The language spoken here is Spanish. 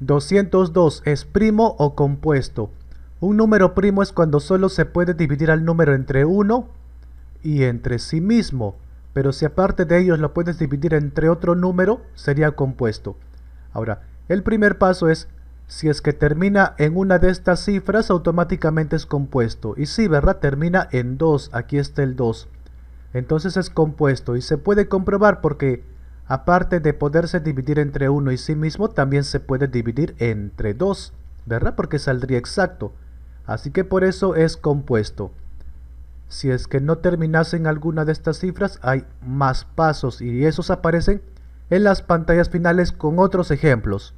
202 es primo o compuesto. Un número primo es cuando solo se puede dividir al número entre 1 y entre sí mismo, pero si aparte de ellos lo puedes dividir entre otro número, sería compuesto. Ahora, el primer paso es, si es que termina en una de estas cifras, automáticamente es compuesto. Y si ¿verdad? Termina en 2, aquí está el 2. Entonces es compuesto y se puede comprobar porque Aparte de poderse dividir entre uno y sí mismo, también se puede dividir entre dos, ¿verdad? Porque saldría exacto. Así que por eso es compuesto. Si es que no en alguna de estas cifras, hay más pasos y esos aparecen en las pantallas finales con otros ejemplos.